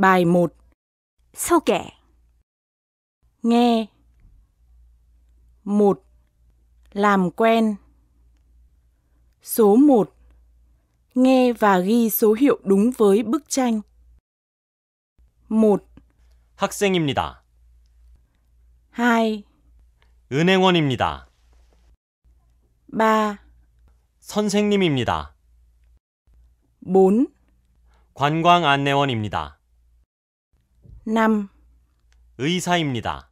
Bài 1 sâu kẻ Nghe 1. Làm quen Số 1. Nghe và ghi số hiệu đúng với bức tranh 1. 학생입니다. 2. 은행원입니다. 3. 선생님입니다. 4. 관광 안내원입니다. 5. 의사입니다.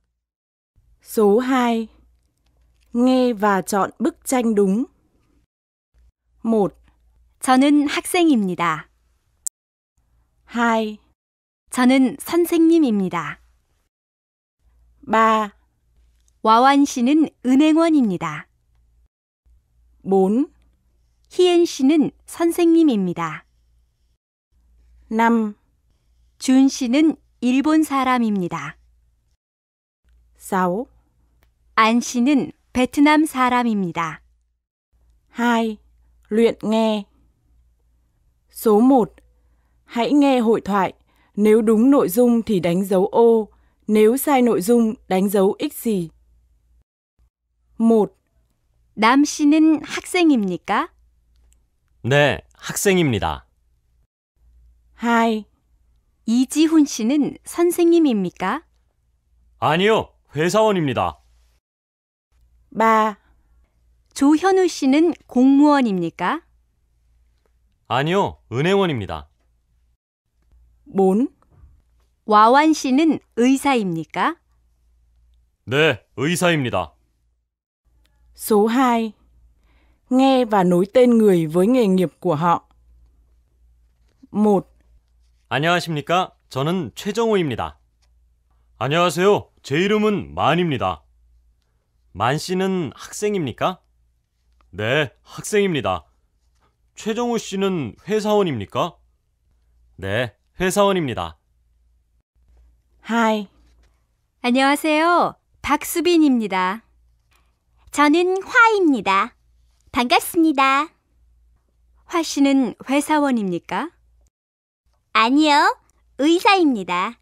Số 2. Nghe và chọn bức tranh đúng. 1. 저는 학생입니다. 2. 저는 선생님입니다. 3. 와완 씨는 은행원입니다. 4. 희엔 씨는 선생님입니다. 5. 준 씨는 일본 사람입니다. 사오 안 씨는 베트남 사람입니다. hai Luyện nghe Số 1. Hãy nghe hội thoại. Nếu đúng nội dung thì đánh dấu ô, nếu sai nội dung đánh dấu x gì. 1. 남 씨는 학생입니까? 네, 학생입니다. 2. 이지훈 씨는 선생님입니까? 아니요, 회사원입니다. 마. 조현우 씨는 공무원입니까? 아니요, 은행원입니다. 뭔? 와완 씨는 의사입니까? 네, 의사입니다. Số 2. Nghe và nối tên người với nghề nghiệp của họ. 1. 안녕하십니까? 저는 최정호입니다. 안녕하세요. 제 이름은 만입니다. 만 씨는 학생입니까? 네, 학생입니다. 최정우 씨는 회사원입니까? 네, 회사원입니다. 하이. 안녕하세요. 박수빈입니다. 저는 화입니다. 반갑습니다. 화 씨는 회사원입니까? 아니요, 의사입니다.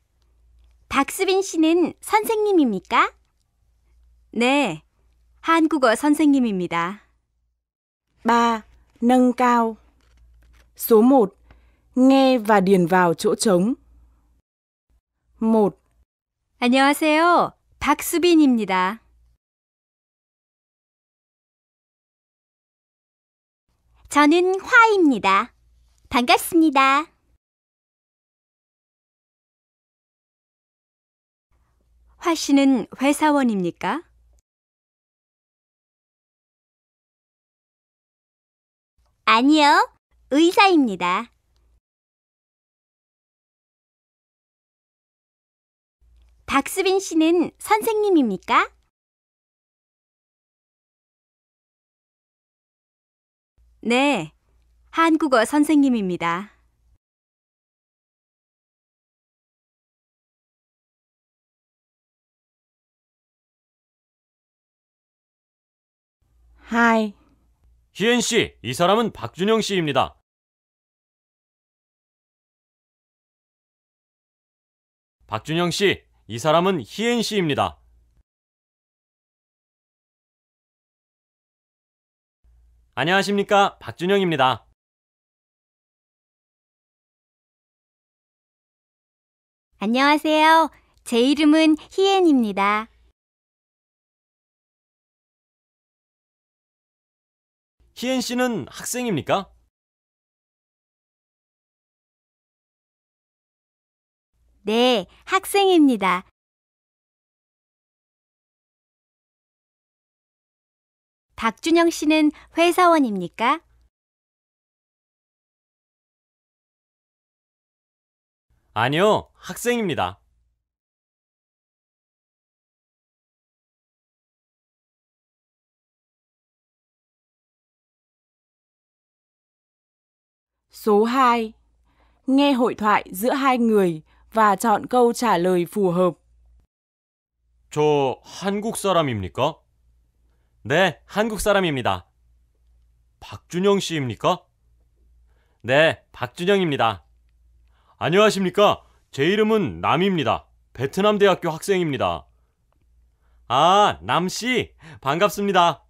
박수빈 씨는 선생님입니까? 네, 한국어 선생님입니다. 3. Nâng cao Số 1. Nghe và điền vào chỗ trống 1. 안녕하세요. 박수빈입니다. 저는 화입니다. 반갑습니다. 화 씨는 회사원입니까? 아니요, 의사입니다. 박수빈 씨는 선생님입니까? 네, 한국어 선생님입니다. Hi. 희은 씨, 이 사람은 박준영 씨입니다. 박준영 씨, 이 사람은 희은 씨입니다. 안녕하십니까, 박준영입니다. 안녕하세요. 제 이름은 희엔입니다. 희엔 씨는 학생입니까? 네, 학생입니다. 박준영 씨는 회사원입니까? 아니요, 학생입니다. Số 2. Nghe hội thoại giữa hai người và chọn câu trả lời phù hợp. 저 한국 사람입니까? 네, 한국 사람입니다. 박준영 씨입니까? 네, 박준영입니다. 안녕하십니까? 제 이름은 남입니다. 베트남 대학교 학생입니다. 아, 남씨, 반갑습니다.